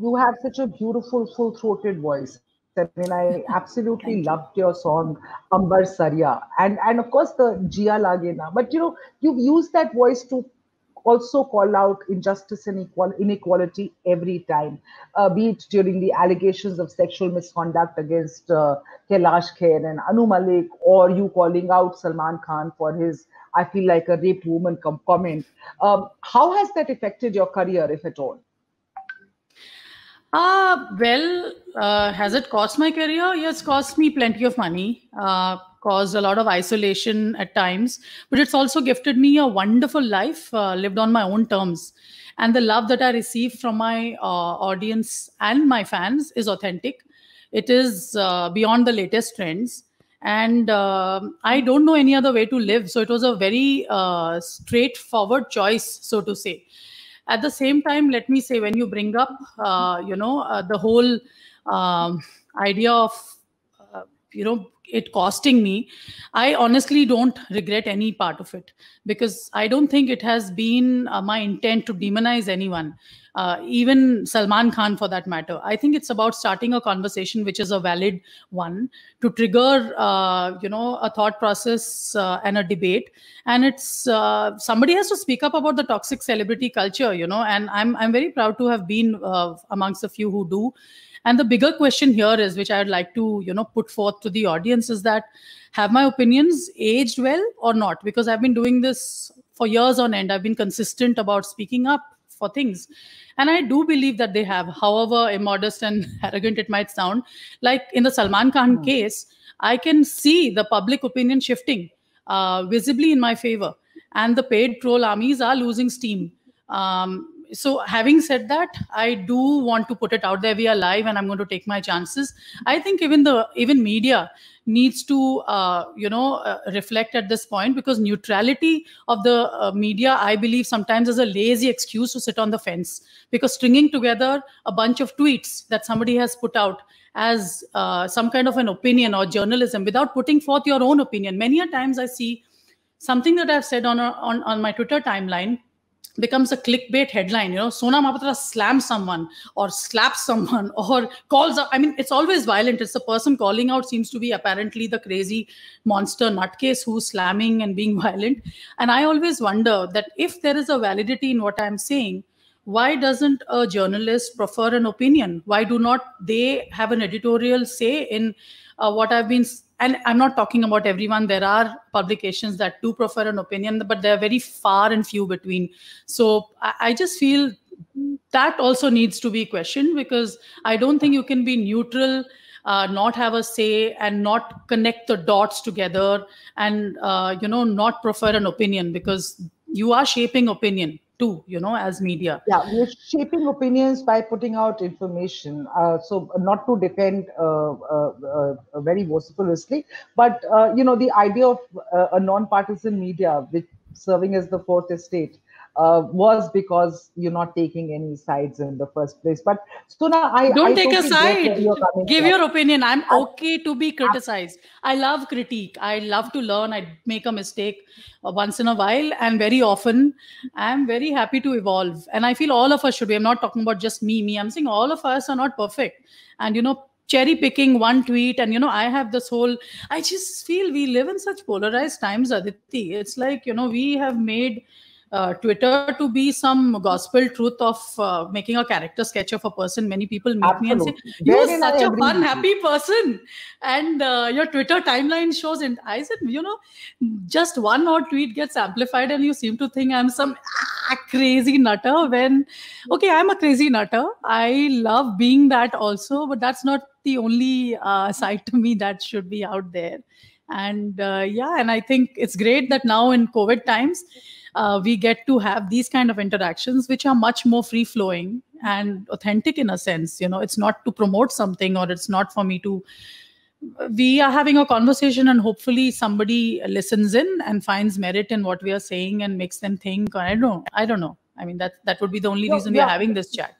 you have such a beautiful, full throated voice. I mean, I absolutely loved your song Ambar Saria, and and of course the Jia Lagena. But you know, you've used that voice to also call out injustice and inequality every time, uh, be it during the allegations of sexual misconduct against uh, Kailash Kher and Anu Malik, or you calling out Salman Khan for his "I feel like a rape woman" comment. Um, how has that affected your career, if at all? Uh, well, uh, has it cost my career? Yes, cost me plenty of money, uh, caused a lot of isolation at times, but it's also gifted me a wonderful life, uh, lived on my own terms. And the love that I receive from my uh, audience and my fans is authentic. It is uh, beyond the latest trends. And uh, I don't know any other way to live. So it was a very straightforward choice, so to say at the same time let me say when you bring up uh, you know uh, the whole um, idea of uh, you know it costing me i honestly don't regret any part of it because i don't think it has been uh, my intent to demonize anyone uh, even salman khan for that matter i think it's about starting a conversation which is a valid one to trigger uh, you know a thought process uh, and a debate and it's uh, somebody has to speak up about the toxic celebrity culture you know and i'm i'm very proud to have been uh, amongst a few who do and the bigger question here is which i would like to you know put forth to the audience experience is that have my opinions aged well or not? Because I've been doing this for years on end. I've been consistent about speaking up for things. And I do believe that they have, however immodest and arrogant it might sound. Like in the Salman Khan hmm. case, I can see the public opinion shifting uh, visibly in my favor. And the paid troll armies are losing steam. Um, so having said that i do want to put it out there we are live and i'm going to take my chances i think even the even media needs to uh, you know uh, reflect at this point because neutrality of the uh, media i believe sometimes is a lazy excuse to sit on the fence because stringing together a bunch of tweets that somebody has put out as uh, some kind of an opinion or journalism without putting forth your own opinion many a times i see something that i've said on a, on on my twitter timeline becomes a clickbait headline. You know, Sona Mahapatra slams someone or slaps someone or calls I mean, it's always violent. It's the person calling out seems to be apparently the crazy monster nutcase who's slamming and being violent. And I always wonder that if there is a validity in what I'm saying, why doesn't a journalist prefer an opinion? Why do not they have an editorial say in uh, what I've been, and I'm not talking about everyone. There are publications that do prefer an opinion, but they're very far and few between. So I, I just feel that also needs to be questioned because I don't think you can be neutral. Uh, not have a say and not connect the dots together and uh, you know not prefer an opinion because you are shaping opinion do you know as media yeah we're shaping opinions by putting out information uh, so not to defend uh, uh, uh very vociferously but uh, you know the idea of uh, a non-partisan media which serving as the fourth estate uh, was because you're not taking any sides in the first place. But Suna, I don't I take a side. Give your opinion. I'm uh, okay to be criticized. I love critique. I love to learn. I make a mistake uh, once in a while, and very often, I'm very happy to evolve. And I feel all of us should be. I'm not talking about just me. Me. I'm saying all of us are not perfect. And you know, cherry picking one tweet and you know i have this whole i just feel we live in such polarized times aditi it's like you know we have made uh, Twitter to be some gospel truth of uh, making a character sketch of a person. Many people meet Absolutely. me and say, "You are such a fun, happy person," and uh, your Twitter timeline shows. And I said, you know, just one odd tweet gets amplified, and you seem to think I'm some ah, crazy nutter. When okay, I'm a crazy nutter. I love being that also, but that's not the only uh, side to me that should be out there. And uh, yeah, and I think it's great that now in COVID times uh, we get to have these kind of interactions which are much more free flowing and authentic in a sense you know it's not to promote something or it's not for me to we are having a conversation and hopefully somebody listens in and finds merit in what we are saying and makes them think i don't know i don't know i mean that that would be the only yeah, reason yeah. we're having this chat